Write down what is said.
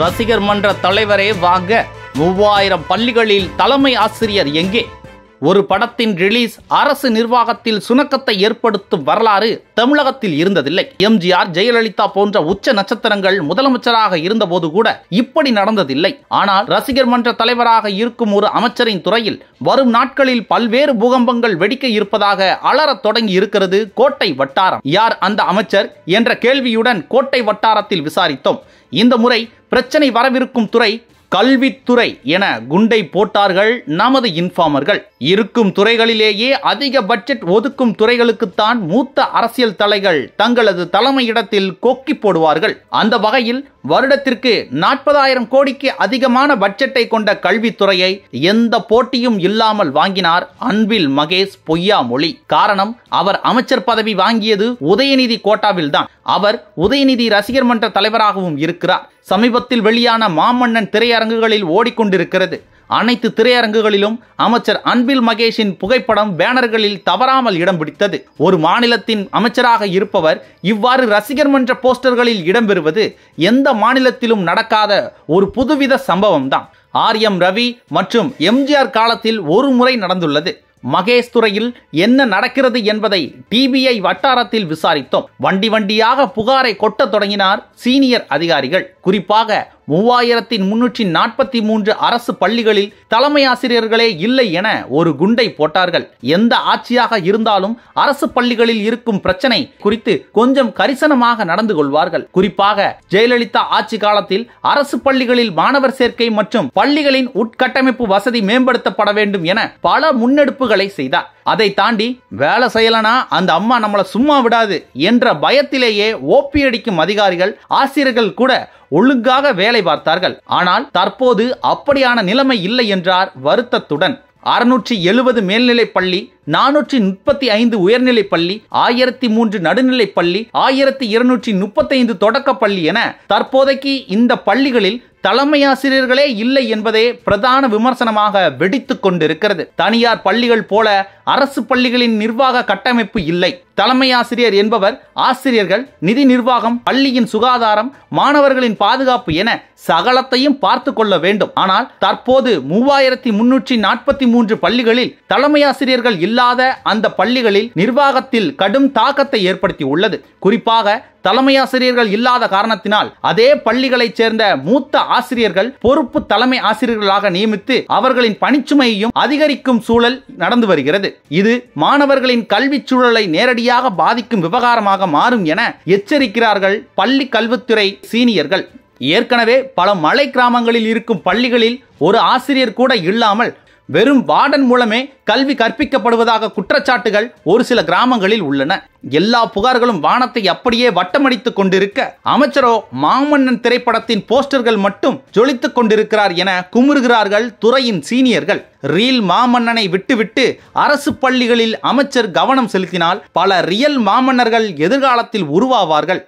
ரசிகர் மன்ற தலைவரே வாங்க மூவாயிரம் பள்ளிகளில் தலைமை ஆசிரியர் எங்கே ஒரு படத்தின் ரிலீஸ் அரசு நிர்வாகத்தில் சுணக்கத்தை ஏற்படுத்தும் வரலாறு தமிழகத்தில் இருந்ததில்லை எம்ஜிஆர் ஜெயலலிதா போன்ற உச்ச நட்சத்திரங்கள் முதலமைச்சராக இருந்தபோது கூட இப்படி நடந்ததில்லை ஆனால் ரசிகர் மன்ற தலைவராக இருக்கும் ஒரு அமைச்சரின் துறையில் வரும் நாட்களில் பல்வேறு பூகம்பங்கள் வெடிக்க இருப்பதாக அலறத் தொடங்கி இருக்கிறது கோட்டை வட்டாரம் யார் அந்த அமைச்சர் என்ற கேள்வியுடன் கோட்டை வட்டாரத்தில் விசாரித்தோம் இந்த முறை பிரச்சனை வரவிருக்கும் துறை கல்வித்துறை என குண்டை போட்டார்கள் நமது இன்ஃபார்மர்கள் இருக்கும் துறைகளிலேயே அதிக பட்ஜெட் ஒதுக்கும் துறைகளுக்குத்தான் மூத்த அரசியல் தலைகள் தங்களது தலைமையிடத்தில் கொக்கி போடுவார்கள் அந்த வகையில் வருடத்திற்கு நாற்பதாயிரம் கோடிக்கு அதிகமான பட்ஜெட்டை கொண்ட கல்வித்துறையை எந்த போட்டியும் இல்லாமல் வாங்கினார் அன்பில் மகேஷ் பொய்யாமொழி காரணம் அவர் அமைச்சர் பதவி வாங்கியது உதயநிதி கோட்டாவில் தான் அவர் உதயநிதி ரசிகர் மன்ற தலைவராகவும் இருக்கிறார் சமீபத்தில் வெளியான மாமன்னன் திரையரங்குகளில் ஓடிக்கொண்டிருக்கிறது அனைத்து திரையரங்குகளிலும் அமைச்சர் அன்பில் மகேஷின் புகைப்படம் பேனர்களில் தவறாமல் இடம் பிடித்தது ஒரு மாநிலத்தின் அமைச்சராக இருப்பவர் இவ்வாறு ரசிகர் மன்ற போஸ்டர்களில் இடம்பெறுவது எந்த மாநிலத்திலும் நடக்காத ஒரு புதுவித சம்பவம்தான் ஆர் எம் ரவி மற்றும் எம்ஜிஆர் காலத்தில் ஒரு முறை நடந்துள்ளது மகேஷ் துறையில் என்ன நடக்கிறது என்பதை டிபிஐ வட்டாரத்தில் விசாரித்தோம் வண்டி வண்டியாக புகாரை கொட்டத் தொடங்கினார் சீனியர் அதிகாரிகள் குறிப்பாக மூவாயிரத்தி முன்னூற்றி நாற்பத்தி மூன்று அரசு பள்ளிகளில் தலைமை ஆசிரியர்களே இல்லை என ஒரு குண்டை போட்டார்கள் எந்த ஆட்சியாக இருந்தாலும் அரசு பள்ளிகளில் இருக்கும் பிரச்சனை குறித்து கொஞ்சம் கரிசனமாக நடந்து கொள்வார்கள் குறிப்பாக ஜெயலலிதா ஆட்சி காலத்தில் அரசு பள்ளிகளில் மாணவர் சேர்க்கை மற்றும் பள்ளிகளின் உட்கட்டமைப்பு வசதி மேம்படுத்தப்பட வேண்டும் என பல முன்னெடுப்புகளை செய்தார் அதை தாண்டி வேலை செய்யலனா அந்த அம்மா நம்மளை சும்மா விடாது என்ற பயத்திலேயே ஓப்பி அடிக்கும் அதிகாரிகள் ஆசிரியர்கள் கூட ஒழுங்காக வேலை பார்த்தார்கள் ஆனால் தற்போது அப்படியான நிலைமை இல்லை என்றார் வருத்தத்துடன் அறுநூற்றி எழுபது மேல்நிலைப் பள்ளி நானூற்றி முப்பத்தி ஐந்து உயர்நிலைப் பள்ளி ஆயிரத்தி மூன்று நடுநிலைப் பள்ளி ஆயிரத்தி இருநூற்றி முப்பத்தைந்து தொடக்கப்பள்ளி என தற்போதைக்கு இந்த பள்ளிகளில் தலைமையாசிரியர்களே இல்லை என்பதே பிரதான விமர்சனமாக வெடித்து கொண்டிருக்கிறது தனியார் பள்ளிகள் போல அரசு பள்ளிகளின் நிர்வாக கட்டமைப்பு இல்லை தலைமையாசிரியர் என்பவர் ஆசிரியர்கள் நிதி நிர்வாகம் பள்ளியின் சுகாதாரம் மாணவர்களின் பாதுகாப்பு என சகலத்தையும் பார்த்து கொள்ள வேண்டும் ஆனால் தற்போது மூவாயிரத்தி முன்னூற்றி நாற்பத்தி மூன்று பள்ளிகளில் தலைமையாசிரியர்கள் இல்லாத அந்த பள்ளிகளில் நிர்வாகத்தில் கடும் தாக்கத்தை ஏற்படுத்தி உள்ளது குறிப்பாக தலைமையாசிரியர்கள் இல்லாத காரணத்தினால் அதே பள்ளிகளைச் சேர்ந்த மூத்த ஆசிரியர்கள் பொறுப்பு தலைமை ஆசிரியர்களாக நியமித்து அவர்களின் பணிச்சுமையையும் அதிகரிக்கும் சூழல் நடந்து வருகிறது இது மாணவர்களின் கல்வி சூழலை நேரடியாக பாதிக்கும் விவகாரமாக மாறும் என எச்சரிக்கிறார்கள் பள்ளி கல்வித்துறை சீனியர்கள் ஏற்கனவே பல மலை கிராமங்களில் இருக்கும் பள்ளிகளில் ஒரு ஆசிரியர் கூட இல்லாமல் வெறும் வார்டன் மூலமே கல்வி கற்பிக்கப்படுவதாக குற்றச்சாட்டுகள் ஒரு சில கிராமங்களில் உள்ளன எல்லா புகார்களும் வானத்தை அப்படியே வட்டமடித்துக் கொண்டிருக்க அமைச்சரோ மாமன்னன் திரைப்படத்தின் போஸ்டர்கள் மட்டும் ஜொலித்துக் கொண்டிருக்கிறார் என குமுறுகிறார்கள் துறையின் சீனியர்கள் ரீல் மாமன்னனை விட்டுவிட்டு அரசு பள்ளிகளில் அமைச்சர் கவனம் செலுத்தினால் பல ரியல் மாமன்னர்கள் எதிர்காலத்தில் உருவாவார்கள்